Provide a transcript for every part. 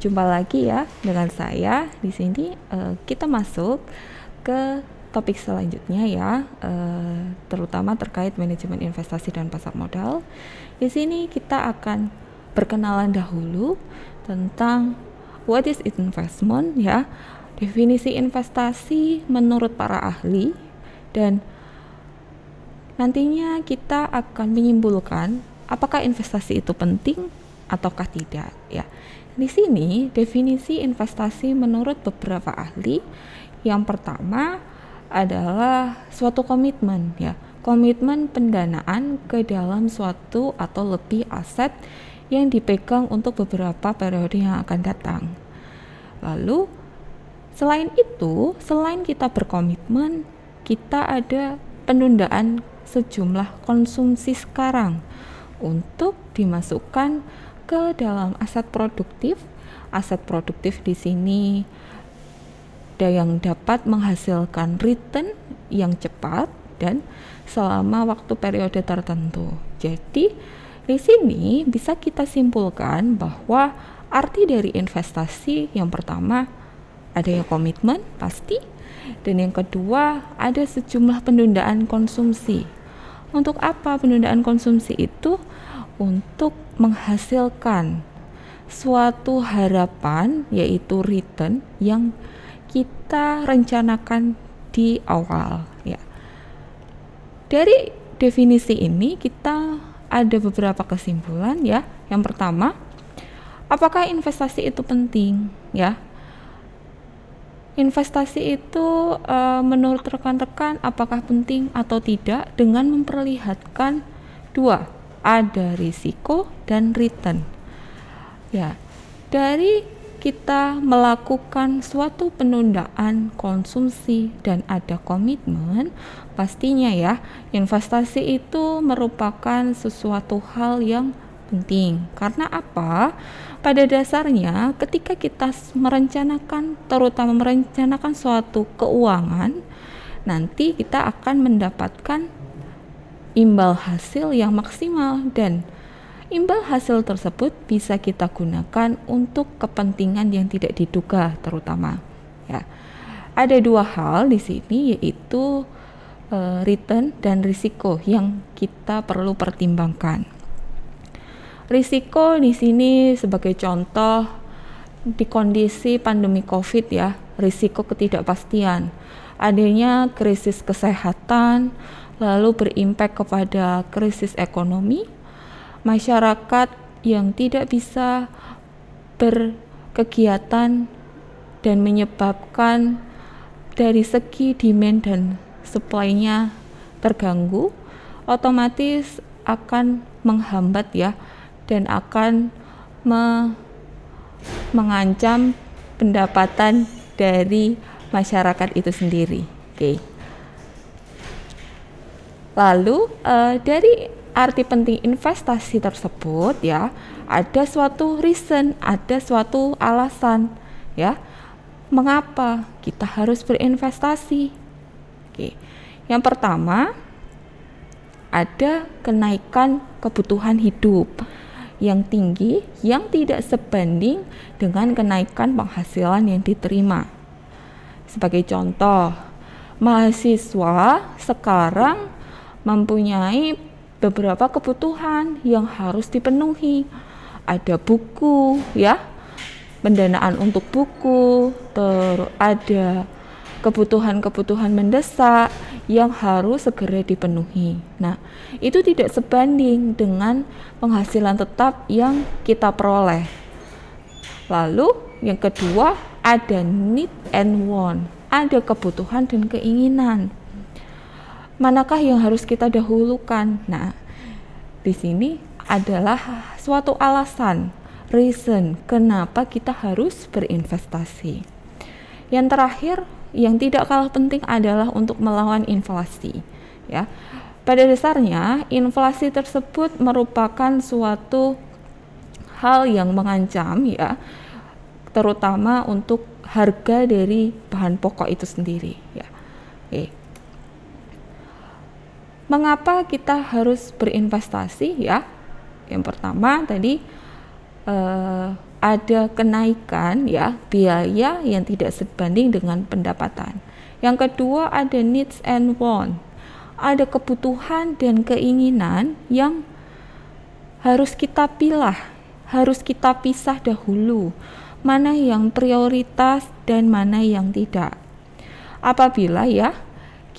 Jumpa lagi ya dengan saya di sini. Uh, kita masuk ke topik selanjutnya ya, uh, terutama terkait manajemen investasi dan pasar modal. Di sini kita akan perkenalan dahulu tentang what is investment ya. Definisi investasi menurut para ahli dan nantinya kita akan menyimpulkan apakah investasi itu penting ataukah tidak ya. Di sini, definisi investasi menurut beberapa ahli yang pertama adalah suatu komitmen ya, komitmen pendanaan ke dalam suatu atau lebih aset yang dipegang untuk beberapa periode yang akan datang. Lalu selain itu, selain kita berkomitmen, kita ada penundaan sejumlah konsumsi sekarang untuk dimasukkan ke dalam aset produktif. Aset produktif di sini ada yang dapat menghasilkan return yang cepat dan selama waktu periode tertentu. Jadi, di sini bisa kita simpulkan bahwa arti dari investasi yang pertama adanya komitmen pasti dan yang kedua ada sejumlah penundaan konsumsi. Untuk apa penundaan konsumsi itu? Untuk menghasilkan suatu harapan yaitu return yang kita rencanakan di awal ya. Dari definisi ini kita ada beberapa kesimpulan ya. Yang pertama, apakah investasi itu penting ya? Investasi itu e, menurut rekan-rekan apakah penting atau tidak dengan memperlihatkan dua ada risiko dan return. Ya, dari kita melakukan suatu penundaan konsumsi dan ada komitmen, pastinya ya, investasi itu merupakan sesuatu hal yang penting. Karena apa? Pada dasarnya, ketika kita merencanakan, terutama merencanakan suatu keuangan, nanti kita akan mendapatkan imbal hasil yang maksimal dan imbal hasil tersebut bisa kita gunakan untuk kepentingan yang tidak diduga terutama ya ada dua hal di sini yaitu uh, return dan risiko yang kita perlu pertimbangkan risiko di sini sebagai contoh di kondisi pandemi covid ya risiko ketidakpastian adanya krisis kesehatan lalu berimpak kepada krisis ekonomi, masyarakat yang tidak bisa berkegiatan dan menyebabkan dari segi demand dan supply-nya terganggu, otomatis akan menghambat ya dan akan me mengancam pendapatan dari masyarakat itu sendiri. Oke. Okay. Lalu uh, dari arti penting investasi tersebut ya, ada suatu reason, ada suatu alasan ya. Mengapa kita harus berinvestasi? Oke. Yang pertama, ada kenaikan kebutuhan hidup yang tinggi yang tidak sebanding dengan kenaikan penghasilan yang diterima. Sebagai contoh, mahasiswa sekarang mempunyai beberapa kebutuhan yang harus dipenuhi. Ada buku, ya, pendanaan untuk buku, terus ada kebutuhan-kebutuhan mendesak yang harus segera dipenuhi. Nah, itu tidak sebanding dengan penghasilan tetap yang kita peroleh. Lalu, yang kedua, ada need and want, ada kebutuhan dan keinginan manakah yang harus kita dahulukan? Nah, di sini adalah suatu alasan, reason kenapa kita harus berinvestasi. Yang terakhir, yang tidak kalah penting adalah untuk melawan inflasi, ya. Pada dasarnya, inflasi tersebut merupakan suatu hal yang mengancam ya, terutama untuk harga dari bahan pokok itu sendiri ya. Mengapa kita harus berinvestasi ya? Yang pertama tadi eh, ada kenaikan ya biaya yang tidak sebanding dengan pendapatan. Yang kedua ada needs and want. Ada kebutuhan dan keinginan yang harus kita pilah, harus kita pisah dahulu. Mana yang prioritas dan mana yang tidak. Apabila ya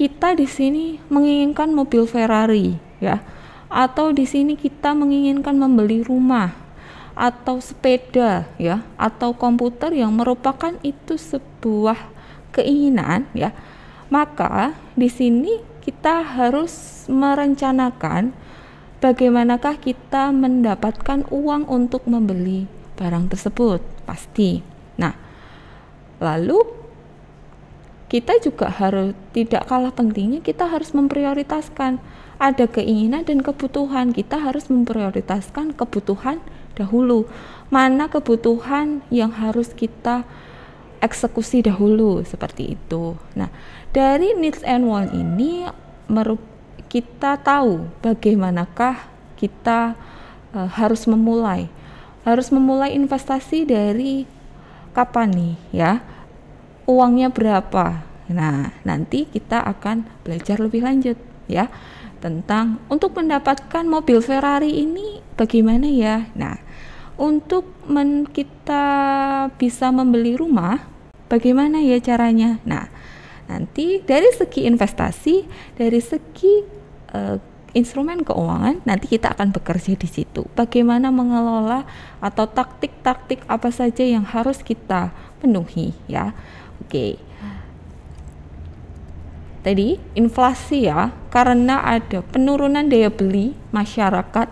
kita di sini menginginkan mobil Ferrari, ya. Atau di sini kita menginginkan membeli rumah atau sepeda, ya, atau komputer yang merupakan itu sebuah keinginan, ya. Maka di sini kita harus merencanakan bagaimanakah kita mendapatkan uang untuk membeli barang tersebut. Pasti. Nah, lalu kita juga harus tidak kalah pentingnya kita harus memprioritaskan ada keinginan dan kebutuhan kita harus memprioritaskan kebutuhan dahulu mana kebutuhan yang harus kita eksekusi dahulu seperti itu nah dari needs and want ini kita tahu bagaimanakah kita e, harus memulai harus memulai investasi dari kapan nih ya uangnya berapa. Nah, nanti kita akan belajar lebih lanjut ya tentang untuk mendapatkan mobil Ferrari ini bagaimana ya. Nah, untuk men kita bisa membeli rumah, bagaimana ya caranya? Nah, nanti dari segi investasi, dari segi uh, instrumen keuangan, nanti kita akan bekerja di situ. Bagaimana mengelola atau taktik-taktik apa saja yang harus kita penuhi ya Oke. Tadi inflasi ya, karena ada penurunan daya beli masyarakat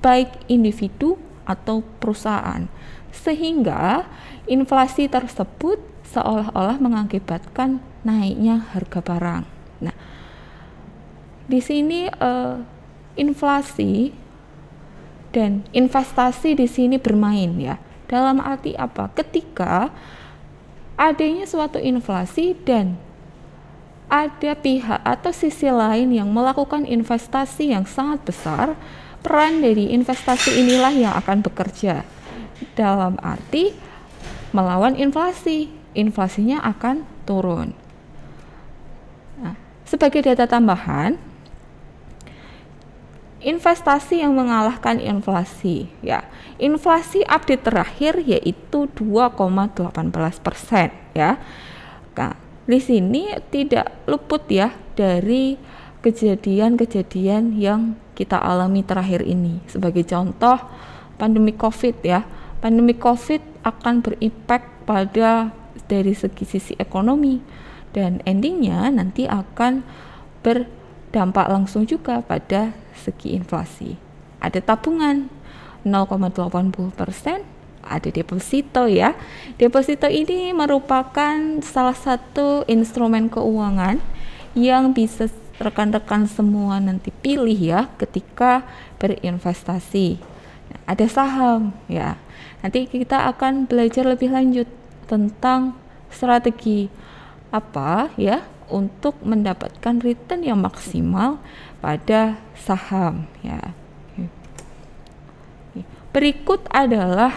baik individu atau perusahaan. Sehingga inflasi tersebut seolah-olah mengakibatkan naiknya harga barang. Nah, di sini eh, inflasi dan investasi di sini bermain ya. Dalam arti apa? Ketika adanya suatu inflasi dan ada pihak atau sisi lain yang melakukan investasi yang sangat besar, peran dari investasi inilah yang akan bekerja. Dalam arti melawan inflasi, inflasinya akan turun. Nah, sebagai data tambahan, investasi yang mengalahkan inflasi ya. Inflasi update terakhir yaitu 2,18 persen ya. Nah, di sini tidak luput ya dari kejadian-kejadian yang kita alami terakhir ini. Sebagai contoh pandemi COVID ya. Pandemi COVID akan berimpact pada dari segi sisi ekonomi dan endingnya nanti akan berdampak langsung juga pada segi inflasi. Ada tabungan 0,80 ada deposito ya. Deposito ini merupakan salah satu instrumen keuangan yang bisa rekan-rekan semua nanti pilih ya ketika berinvestasi. ada saham ya. Nanti kita akan belajar lebih lanjut tentang strategi apa ya untuk mendapatkan return yang maksimal pada saham ya. Berikut adalah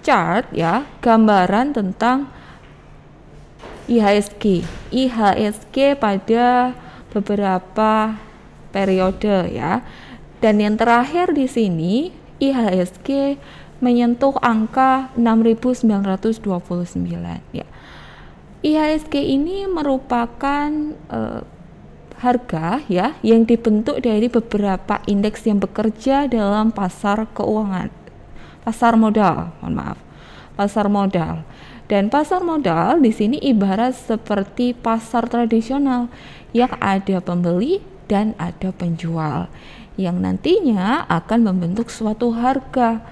chart ya, gambaran tentang IHSG. IHSG pada beberapa periode ya. Dan yang terakhir di sini IHSG menyentuh angka 6.929 ya. IHSG ini merupakan uh, harga ya yang dibentuk dari beberapa indeks yang bekerja dalam pasar keuangan, pasar modal, mohon maaf, pasar modal. Dan pasar modal di sini ibarat seperti pasar tradisional yang ada pembeli dan ada penjual yang nantinya akan membentuk suatu harga.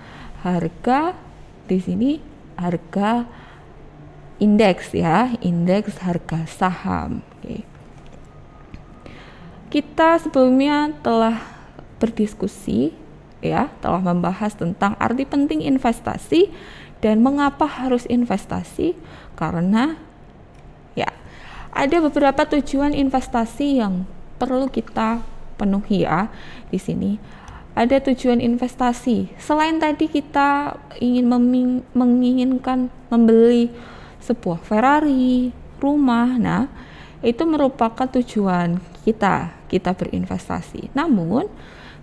Harga di sini harga indeks ya, indeks harga saham. Oke. Kita sebelumnya telah berdiskusi ya, telah membahas tentang arti penting investasi dan mengapa harus investasi karena ya ada beberapa tujuan investasi yang perlu kita penuhi ya di sini ada tujuan investasi selain tadi kita ingin menginginkan membeli sebuah Ferrari, rumah. Nah, itu merupakan tujuan kita, kita berinvestasi. Namun,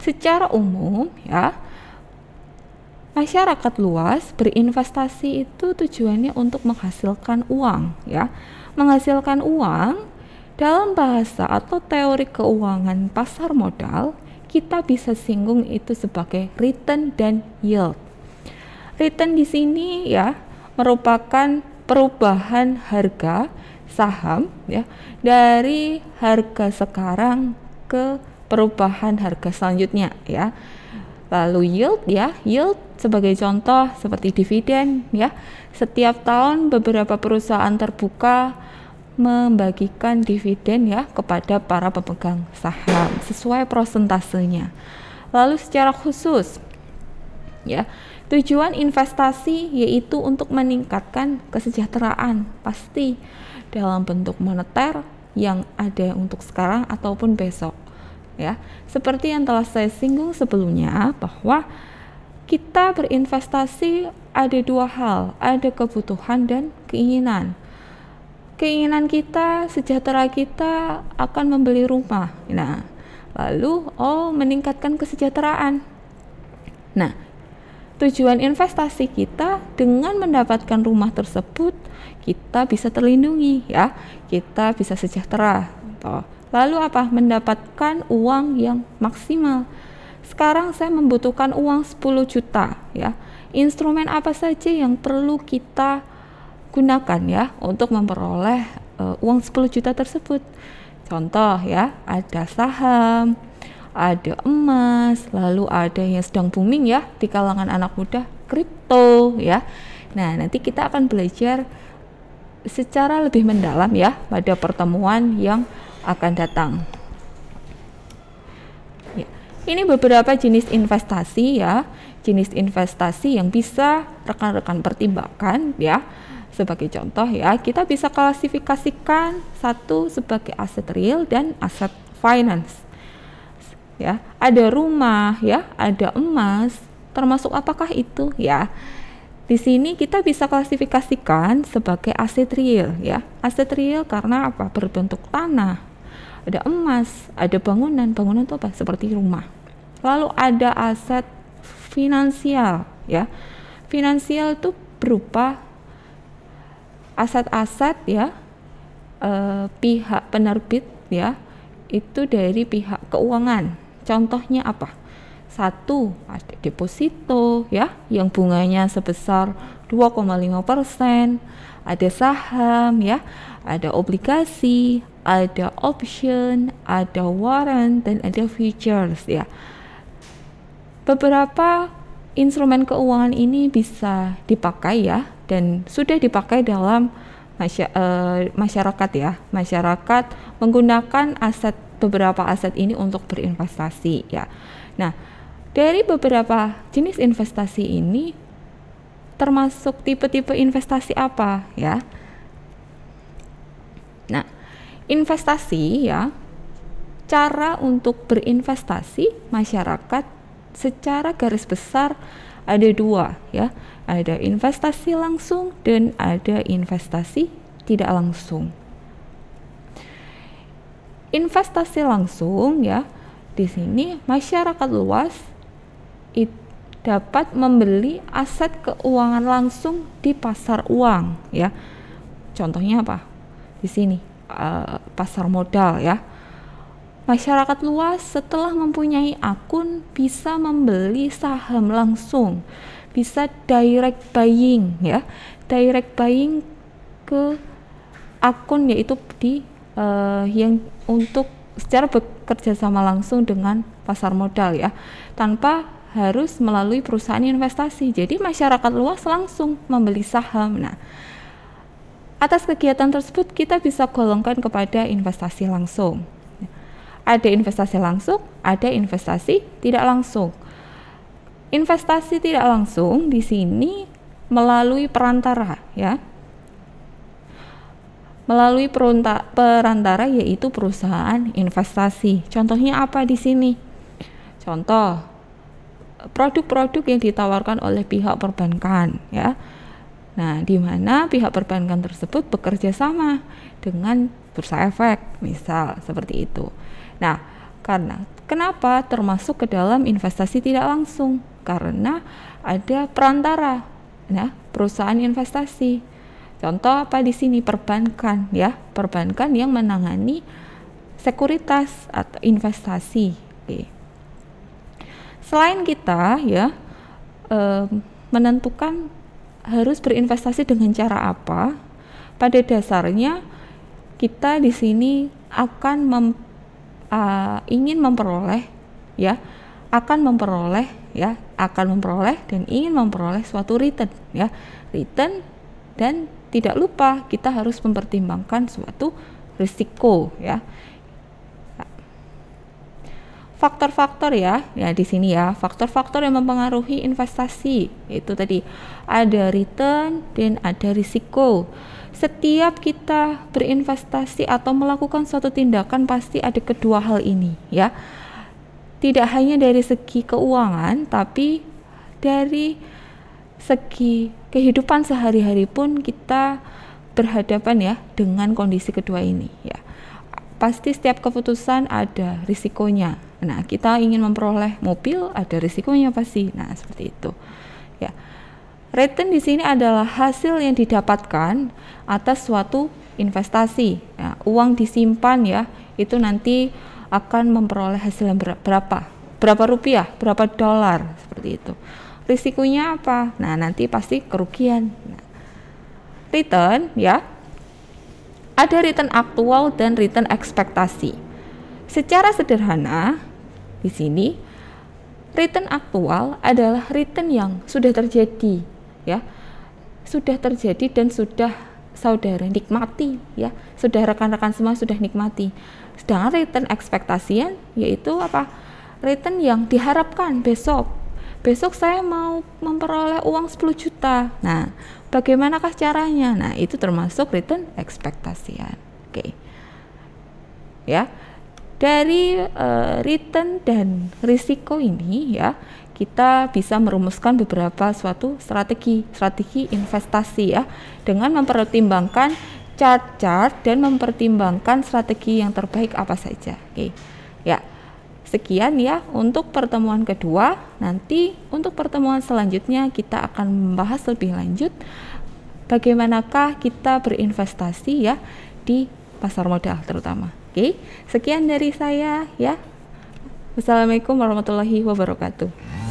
secara umum ya, masyarakat luas berinvestasi itu tujuannya untuk menghasilkan uang ya. Menghasilkan uang dalam bahasa atau teori keuangan pasar modal kita bisa singgung itu sebagai return dan yield. Return di sini ya merupakan perubahan harga saham ya dari harga sekarang ke perubahan harga selanjutnya ya. Lalu yield ya, yield sebagai contoh seperti dividen ya. Setiap tahun beberapa perusahaan terbuka membagikan dividen ya kepada para pemegang saham sesuai prosentasenya. Lalu secara khusus ya, Tujuan investasi yaitu untuk meningkatkan kesejahteraan, pasti dalam bentuk moneter yang ada untuk sekarang ataupun besok. Ya, seperti yang telah saya singgung sebelumnya bahwa kita berinvestasi ada dua hal, ada kebutuhan dan keinginan. Keinginan kita, sejahtera kita akan membeli rumah. Nah, lalu oh meningkatkan kesejahteraan. Nah, tujuan investasi kita dengan mendapatkan rumah tersebut kita bisa terlindungi ya kita bisa sejahtera toh gitu. lalu apa mendapatkan uang yang maksimal sekarang saya membutuhkan uang 10 juta ya instrumen apa saja yang perlu kita gunakan ya untuk memperoleh uh, uang 10 juta tersebut contoh ya ada saham ada emas, lalu ada yang sedang booming ya di kalangan anak muda, kripto ya. Nah, nanti kita akan belajar secara lebih mendalam ya pada pertemuan yang akan datang. Ya. Ini beberapa jenis investasi ya, jenis investasi yang bisa rekan-rekan pertimbangkan ya. Sebagai contoh ya, kita bisa klasifikasikan satu sebagai aset real dan aset finance ya ada rumah ya ada emas termasuk apakah itu ya di sini kita bisa klasifikasikan sebagai aset real ya. Aset real karena apa? Berbentuk tanah, ada emas, ada bangunan, bangunan itu apa? Seperti rumah. Lalu ada aset finansial ya. Finansial itu berupa aset-aset ya eh, pihak penerbit ya. Itu dari pihak keuangan Contohnya apa? Satu, ada deposito ya yang bunganya sebesar 2,5%, ada saham ya, ada obligasi, ada option, ada warrant dan ada futures ya. Beberapa instrumen keuangan ini bisa dipakai ya dan sudah dipakai dalam eh, masyarakat ya masyarakat menggunakan aset beberapa aset ini untuk berinvestasi ya. Nah, dari beberapa jenis investasi ini termasuk tipe-tipe investasi apa ya? Nah, investasi ya cara untuk berinvestasi masyarakat secara garis besar ada dua ya ada investasi langsung dan ada investasi tidak langsung investasi langsung ya di sini masyarakat luas it, dapat membeli aset keuangan langsung di pasar uang ya contohnya apa di sini uh, pasar modal ya masyarakat luas setelah mempunyai akun bisa membeli saham langsung bisa direct buying ya direct buying ke akun yaitu di uh, yang untuk secara bekerja sama langsung dengan pasar modal ya tanpa harus melalui perusahaan investasi jadi masyarakat luas langsung membeli saham nah atas kegiatan tersebut kita bisa golongkan kepada investasi langsung ada investasi langsung ada investasi tidak langsung investasi tidak langsung di sini melalui perantara ya melalui perantara yaitu perusahaan investasi. Contohnya apa di sini? Contoh produk-produk yang ditawarkan oleh pihak perbankan ya. Nah, di mana pihak perbankan tersebut bekerja sama dengan bursa efek, misal seperti itu. Nah, karena kenapa termasuk ke dalam investasi tidak langsung? Karena ada perantara, nah, perusahaan investasi Contoh apa di sini perbankan ya, perbankan yang menangani sekuritas atau investasi. Oke. Selain kita ya e, menentukan harus berinvestasi dengan cara apa, pada dasarnya kita di sini akan mem, e, ingin memperoleh ya akan memperoleh ya akan memperoleh dan ingin memperoleh suatu return ya return dan tidak lupa kita harus mempertimbangkan suatu risiko ya faktor-faktor ya, ya di sini ya, faktor-faktor yang mempengaruhi investasi itu tadi ada return dan ada risiko. Setiap kita berinvestasi atau melakukan suatu tindakan pasti ada kedua hal ini ya. Tidak hanya dari segi keuangan tapi dari segi kehidupan sehari-hari pun kita berhadapan ya dengan kondisi kedua ini ya. Pasti setiap keputusan ada risikonya. Nah, kita ingin memperoleh mobil ada risikonya pasti. Nah, seperti itu. Ya. Return di sini adalah hasil yang didapatkan atas suatu investasi. ya, uang disimpan ya, itu nanti akan memperoleh hasil yang berapa? Berapa rupiah, berapa dolar seperti itu risikonya apa nah nanti pasti kerugian nah, return ya ada return aktual dan return ekspektasi secara sederhana di sini return aktual adalah return yang sudah terjadi ya sudah terjadi dan sudah saudara nikmati ya sudah rekan-rekan semua sudah nikmati sedangkan return ekspektasian yaitu apa return yang diharapkan besok besok saya mau memperoleh uang 10 juta. Nah, bagaimanakah caranya? Nah, itu termasuk return ekspektasian. Oke. Okay. Ya. Dari uh, return dan risiko ini ya, kita bisa merumuskan beberapa suatu strategi, strategi investasi ya dengan mempertimbangkan chart-chart dan mempertimbangkan strategi yang terbaik apa saja. Oke. Okay. Sekian ya untuk pertemuan kedua. Nanti untuk pertemuan selanjutnya kita akan membahas lebih lanjut bagaimanakah kita berinvestasi ya di pasar modal terutama. Oke, sekian dari saya ya. Wassalamualaikum warahmatullahi wabarakatuh.